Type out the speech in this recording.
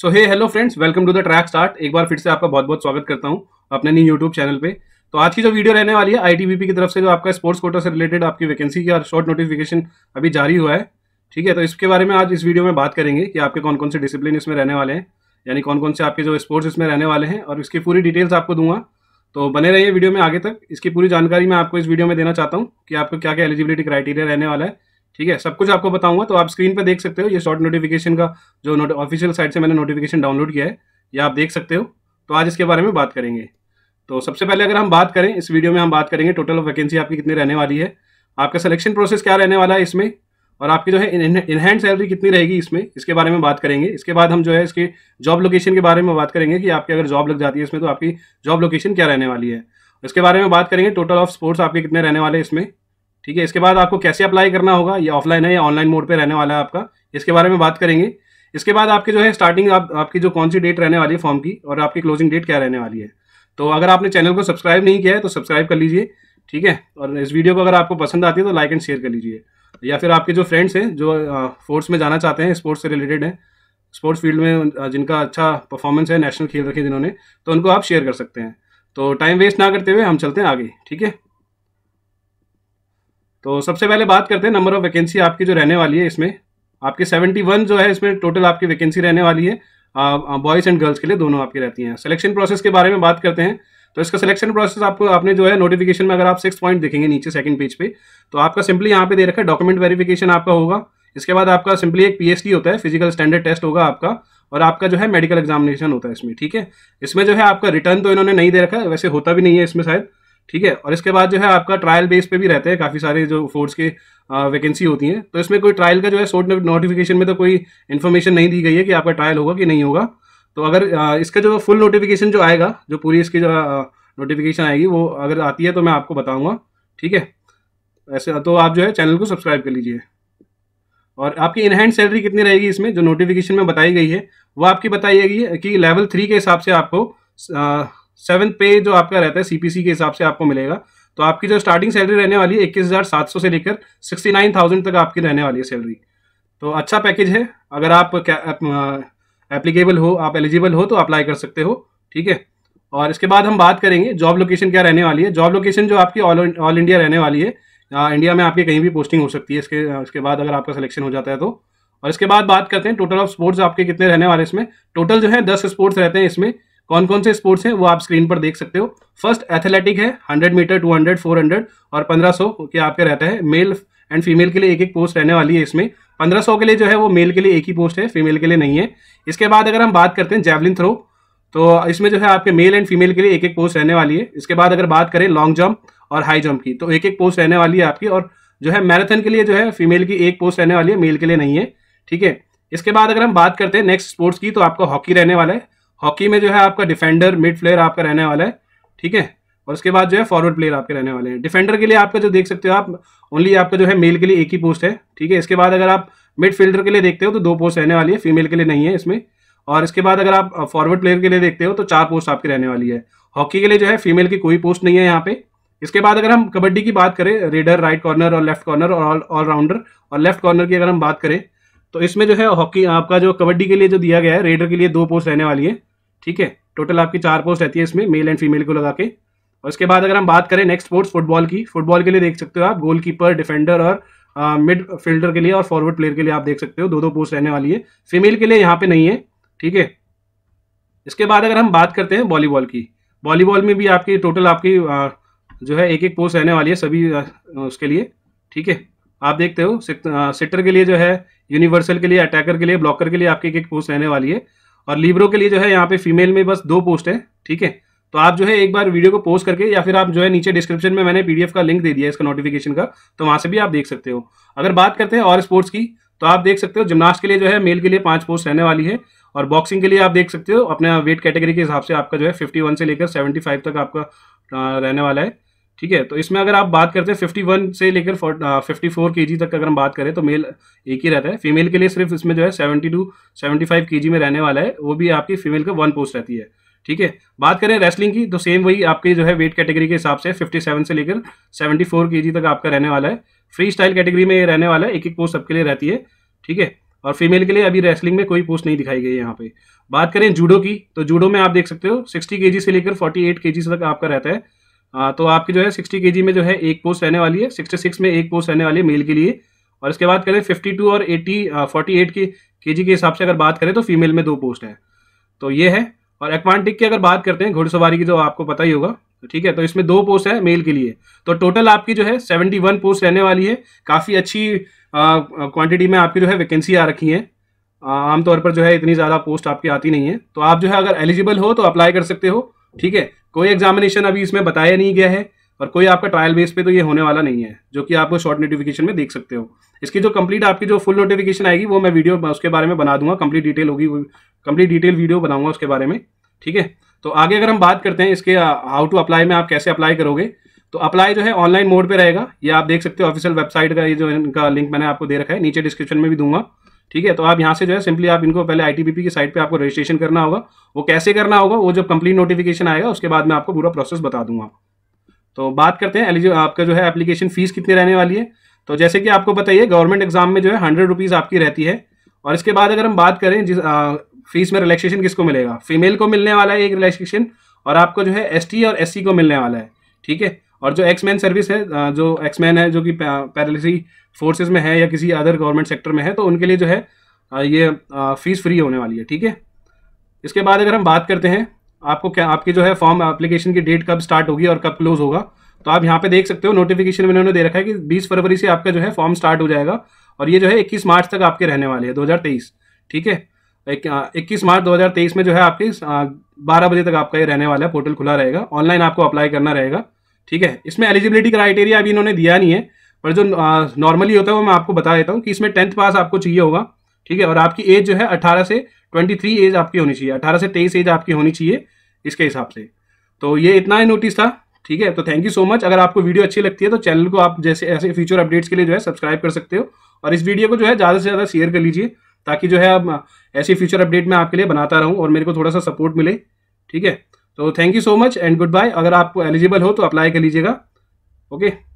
so hey hello friends welcome to the track start एक बार फिर से आपका बहुत बहुत स्वागत करता हूँ अपने न्यू यूट्यूब चैनल पे तो आज की जो वीडियो रहने वाली है आईटीबीपी की तरफ से जो आपका स्पोर्ट्स कोटा से रिलेटेड आपकी वैकेंसी की और शॉर्ट नोटिफिकेशन अभी जारी हुआ है ठीक है तो इसके बारे में आज इस वीडियो में बात करेंगे कि आपके कौन कौन से डिसिप्लिन इसमें रहने वाले हैं यानी कौन कौन से आपके जो स्पोर्ट्स इसमें रहने वाले हैं और इसकी पूरी डिटेल्स आपको दूंगा तो बने रहिए वीडियो में आगे तक इसकी पूरी जानकारी मैं आपको इस वीडियो में देना चाहता हूँ कि आपको क्या क्या एलिजिबिलिटी क्राइटेरिया रहने वाला है ठीक है सब कुछ आपको बताऊंगा तो आप स्क्रीन पर देख सकते हो ये शॉर्ट नोटिफिकेशन का जो ऑफिशियल साइट से मैंने नोटिफिकेशन डाउनलोड किया है ये आप देख सकते हो तो आज इसके बारे में बात करेंगे तो सबसे पहले अगर हम बात करें इस वीडियो में हम बात करेंगे टोटल ऑफ वैकेंसी आपकी कितनी रहने वाली है आपका सिलेक्शन प्रोसेस क्या रहने वाला है इसमें और आपकी जो है इनहैंड सैलरी कितनी रहेगी इसमें इसके बारे में बात करेंगे इसके बाद हम जो है इसके जॉब लोकेशन के बारे में बात करेंगे कि आपकी अगर जॉब लग जाती है इसमें तो आपकी जॉब लोकेशन क्या रहने वाली है इसके बारे में बात करेंगे टोटल ऑफ स्पोर्ट्स आपके कितने रहने वाले हैं इसमें ठीक है इसके बाद आपको कैसे अप्लाई करना होगा ये ऑफलाइन है या ऑनलाइन मोड पे रहने वाला है आपका इसके बारे में बात करेंगे इसके बाद आपके जो है स्टार्टिंग आप, आपकी जो कौन सी डेट रहने वाली है फॉर्म की और आपकी क्लोजिंग डेट क्या रहने वाली है तो अगर आपने चैनल को सब्सक्राइब नहीं किया है तो सब्सक्राइब कर लीजिए ठीक है और इस वीडियो को अगर आपको पसंद आती है तो लाइक एंड शेयर कर लीजिए या फिर आपके जो फ्रेंड्स हैं जो स्पोर्ट्स में जाना चाहते हैं स्पोर्ट्स से रिलेटेड हैं स्पोर्ट्स फील्ड में जिनका अच्छा परफॉर्मेंस है नेशनल खेल रखे जिन्होंने तो उनको आप शेयर कर सकते हैं तो टाइम वेस्ट ना करते हुए हम चलते हैं आगे ठीक है तो सबसे पहले बात करते हैं नंबर ऑफ वैकेंसी आपकी जो रहने वाली है इसमें आपके 71 जो है इसमें टोटल आपकी वैकेंसी रहने वाली है बॉयज़ एंड गर्ल्स के लिए दोनों आपकी रहती हैं सिलेक्शन प्रोसेस के बारे में बात करते हैं तो इसका सिलेक्शन प्रोसेस आपको आपने जो है नोटिफिकेशन में अगर आप सिक्स पॉइंट देखेंगे नीचे सेकंड पेज पे तो आपका सिंपली यहाँ पे दे रखा है डॉक्यूमेंट वेरिफिकेशन आपका होगा इसके बाद आपका सिंपली एक पीएसटी होता है फिजिकल स्टैंडर्ड टेस्ट होगा आपका और आपका जो है मेडिकल एग्जामिनेशन होता है इसमें ठीक है इसमें जो है आपका रिटर्न तो इन्होंने नहीं दे रखा है वैसे होता भी नहीं है इसमें शायद ठीक है और इसके बाद जो है आपका ट्रायल बेस पे भी रहते हैं काफ़ी सारे जो फोर्स के वैकेंसी होती हैं तो इसमें कोई ट्रायल का जो है शॉर्ट नोटिफिकेशन में तो कोई इन्फॉर्मेशन नहीं दी गई है कि आपका ट्रायल होगा कि नहीं होगा तो अगर इसका जो फुल नोटिफिकेशन जो आएगा जो पूरी इसकी जो नोटिफिकेशन आएगी वो अगर आती है तो मैं आपको बताऊँगा ठीक है ऐसे तो आप जो है चैनल को सब्सक्राइब कर लीजिए और आपकी इनहैंड सैलरी कितनी रहेगी इसमें जो नोटिफिकेशन में बताई गई है वो आपकी बताई गई है कि लेवल थ्री के हिसाब से आपको सेवन पे जो आपका रहता है सीपीसी के हिसाब से आपको मिलेगा तो आपकी जो स्टार्टिंग सैलरी रहने वाली है इक्कीस हज़ार सात सौ से लेकर सिक्सटी नाइन थाउजेंड तक आपकी रहने वाली है सैलरी तो अच्छा पैकेज है अगर आप एप्लीकेबल हो आप एलिजिबल हो तो अप्लाई कर सकते हो ठीक है और इसके बाद हम बात करेंगे जॉब लोकेशन क्या रहने वाली है जॉब लोकेशन जो आपकी ऑल ऑल इंडिया रहने वाली है आ, इंडिया में आपकी कहीं भी पोस्टिंग हो सकती है इसके इसके बाद अगर आपका सिलेक्शन हो जाता है तो और इसके बाद बात करते हैं टोटल ऑफ स्पोर्ट्स आपके कितने रहने वाले इसमें टोटल जो है दस स्पोर्ट्स रहते हैं इसमें कौन कौन से स्पोर्ट्स हैं वो आप स्क्रीन पर देख सकते हो फर्स्ट एथलेटिक है 100 मीटर 200 400 और 1500 के आपके रहता है मेल एंड फीमेल के लिए एक एक पोस्ट रहने वाली है इसमें 1500 के लिए जो है वो मेल के लिए एक ही पोस्ट है फीमेल के लिए नहीं है इसके बाद अगर हम बात करते हैं जैवलिन थ्रो तो इसमें जो है आपके मेल एंड फीमेल के लिए एक एक पोस्ट रहने वाली है इसके बाद अगर बात करें लॉन्ग जंप और हाई जंप की तो एक एक पोस्ट रहने वाली है आपकी और जो है मैराथन के लिए जो है फीमेल की एक पोस्ट रहने वाली है मेल के लिए नहीं है ठीक है इसके बाद अगर हम बात करते हैं नेक्स्ट स्पोर्ट्स की तो आपका हॉकी रहने वाला है हॉकी में जो है आपका डिफेंडर मिड प्लेयर आपका रहने वाला है ठीक है और उसके बाद जो है फॉरवर्ड प्लेयर आपके रहने वाले हैं डिफेंडर के लिए आपका जो देख सकते हो आप ओनली आपका जो है मेल के लिए एक ही पोस्ट है ठीक है इसके बाद अगर आप मिड फील्डर के लिए देखते हो तो दो पोस्ट रहने वाली है फीमेल के लिए नहीं है इसमें और इसके बाद अगर आप फॉरवर्ड uh, प्लेयर के लिए देखते हो तो चार पोस्ट आपकी रहने वाली है हॉकी के लिए जो है फीमेल की कोई पोस्ट नहीं है यहाँ पे इसके बाद अगर हम कबड्डी की बात करें रेडर राइट कॉर्नर और लेफ्ट कॉर्नर और ऑलराउंडर और लेफ्ट कॉर्नर की अगर हम बात करें तो इसमें जो है हॉकी आपका जो कबड्डी के लिए जो दिया गया है रेडर के लिए दो पोस्ट रहने वाली है ठीक है टोटल आपकी चार पोस्ट रहती है इसमें मेल एंड फीमेल को लगा के और इसके बाद अगर हम बात करें नेक्स्ट स्पोर्ट्स फुटबॉल की फुटबॉल के लिए देख सकते हो आप गोलकीपर डिफेंडर और मिड uh, फील्डर के लिए और फॉरवर्ड प्लेयर के लिए आप देख सकते हो दो दो पोस्ट रहने वाली है फीमेल के लिए यहाँ पे नहीं है ठीक है इसके बाद अगर हम बात करते हैं वॉलीबॉल की वॉलीबॉल में भी आपकी टोटल आपकी आ, जो है एक एक पोस्ट रहने वाली है सभी आ, उसके लिए ठीक है आप देखते हो सिटर के लिए जो है यूनिवर्सल के लिए अटैकर के लिए ब्लॉकर के लिए आपकी एक एक पोस्ट रहने वाली है और लीब्रो के लिए जो है यहाँ पे फीमेल में बस दो पोस्ट है ठीक है तो आप जो है एक बार वीडियो को पोस्ट करके या फिर आप जो है नीचे डिस्क्रिप्शन में मैंने पीडीएफ का लिंक दे दिया है इसका नोटिफिकेशन का तो वहां से भी आप देख सकते हो अगर बात करते हैं और स्पोर्ट्स की तो आप देख सकते हो जिमनास्ट के लिए जो है मेल के लिए पांच पोस्ट रहने वाली है और बॉक्सिंग के लिए आप देख सकते हो अपना वेट कैटेगरी के हिसाब से आपका जो है फिफ्टी से लेकर सेवेंटी तक आपका रहने वाला है ठीक है तो इसमें अगर आप बात करते हैं फिफ्टी वन से लेकर फिफ्टी फोर के जी तक अगर हम बात करें तो मेल एक ही रहता है फीमेल के लिए सिर्फ इसमें जो है सेवेंटी टू सेवेंटी फाइव के जी में रहने वाला है वो भी आपकी फीमेल का वन पोस्ट रहती है ठीक है बात करें रेसलिंग की तो सेम वही आपके जो है वेट कैटेगरी के हिसाब से 57 से लेकर 74 केजी तक आपका रहने वाला है फ्री स्टाइल कैटेगरी में ये रहने वाला है एक एक पोस्ट सबके लिए रहती है ठीक है और फीमेल के लिए अभी रेसलिंग में कोई पोस्ट नहीं दिखाई गई है यहाँ पे बात करें जूडो की तो जूडो में आप देख सकते हो सिक्सटी के से लेकर फोर्टी एट तक आपका रहता है आ, हाँ, तो आपकी जो है सिक्सटी के में जो है एक पोस्ट रहने वाली है सिक्सटी सिक्स में एक पोस्ट रहने वाली है मेल के लिए और इसके बाद करें फिफ्टी टू और एटी हाँ, फोर्टी एट के के के हिसाब से अगर बात करें तो फीमेल में दो पोस्ट हैं तो ये है और एक्वांटिक की अगर बात करते हैं घोड़सवारी की तो आपको पता ही होगा तो ठीक है तो इसमें दो पोस्ट है मेल के लिए तो टोटल आपकी जो है सेवेंटी वन पोस्ट रहने वाली है काफ़ी अच्छी हाँ, क्वांटिटी में आपकी जो है वैकेंसी आ रखी है आमतौर पर जो है इतनी ज़्यादा पोस्ट आपकी आती नहीं है तो आप जो है अगर एलिजिबल हो तो अप्लाई कर सकते हो ठीक है कोई एग्जामिनेशन अभी इसमें बताया नहीं गया है और कोई आपका ट्रायल बेस पे तो ये होने वाला नहीं है जो कि आप शॉर्ट नोटिफिकेशन में देख सकते हो इसकी जो कंप्लीट आपकी जो फुल नोटिफिकेशन आएगी वो मैं वीडियो उसके बारे में बना दूंगा कंप्लीट डिटेल होगी कंप्लीट डिटेल वीडियो बनाऊंगा उसके बारे में ठीक है तो आगे अगर हम बात करते हैं इसके हाउ टू अप्लाई में आप कैसे अप्लाई करोगे तो अप्लाई जो है ऑनलाइन मोड पर रहेगा ये आप देख सकते हो ऑफिशियल वेबसाइट का ये जो इनका लिंक मैंने आपको दे रखा है नीचे डिस्क्रिप्शन में भी दूंगा ठीक है तो आप यहाँ से जो है सिंपली आप इनको पहले आईटीबीपी की साइट पे आपको रजिस्ट्रेशन करना होगा वो कैसे करना होगा वो जब कंप्लीट नोटिफिकेशन आएगा उसके बाद मैं आपको पूरा प्रोसेस बता दूंगा तो बात करते हैं एलिजिबल आपका जो है एप्लीकेशन फीस कितनी रहने वाली है तो जैसे कि आपको बताइए गवर्नमेंट एग्जाम में जो है हंड्रेड रुपीज़ आपकी रहती है और इसके बाद अगर हम बात करें जिस आ, फीस में रिलैक्सेशन किसको मिलेगा फीमेल को मिलने वाला है एक रिलैक्सेशन और आपको जो है एस और एस को मिलने वाला है ठीक है और जो एक्समैन सर्विस है जो एक्समैन है जो कि पैरालिसी फोर्सेज में है या किसी अदर गवर्नमेंट सेक्टर में है तो उनके लिए जो है ये फीस फ्री होने वाली है ठीक है इसके बाद अगर हम बात करते हैं आपको क्या आपकी जो है फॉर्म एप्लीकेशन की डेट कब स्टार्ट होगी और कब क्लोज होगा तो आप यहाँ पे देख सकते हो नोटिफिकेशन में उन्होंने दे रखा है कि बीस फरवरी से आपका जो है फॉर्म स्टार्ट हो जाएगा और ये जो है इक्कीस मार्च तक आपके रहने वाले हैं दो ठीक है इक्कीस मार्च 2023 में जो है आपके बारह बजे तक आपका ये रहने वाला है पोर्टल खुला रहेगा ऑनलाइन आपको अप्लाई करना रहेगा ठीक है इसमें एलिजिबिलिटी क्राइटेरिया अभी इन्होंने दिया नहीं है पर जो नॉर्मली होता है वो मैं आपको बता देता हूँ कि इसमें टेंथ पास आपको चाहिए होगा ठीक है और आपकी एज जो है अठारह से ट्वेंटी थ्री एज आपकी होनी चाहिए अठारह से तेईस एज आपकी होनी चाहिए इसके हिसाब से तो ये इतना ही नोटिस था ठीक है तो थैंक यू सो मच अगर आपको वीडियो अच्छी लगती है तो चैनल को आप जैसे ऐसे फ्यूचर अपडेट्स के लिए जो है सब्सक्राइब कर सकते हो और इस वीडियो को जो है ज़्यादा से ज़्यादा शेयर कर लीजिए ताकि जो है अब ऐसी फ्यूचर अपडेट मैं आपके लिए बनाता रहूँ और मेरे को थोड़ा सा सपोर्ट मिले ठीक है तो thank you so much and goodbye अगर आप एलिजिबल हो तो अप्लाई कर लीजिएगा ओके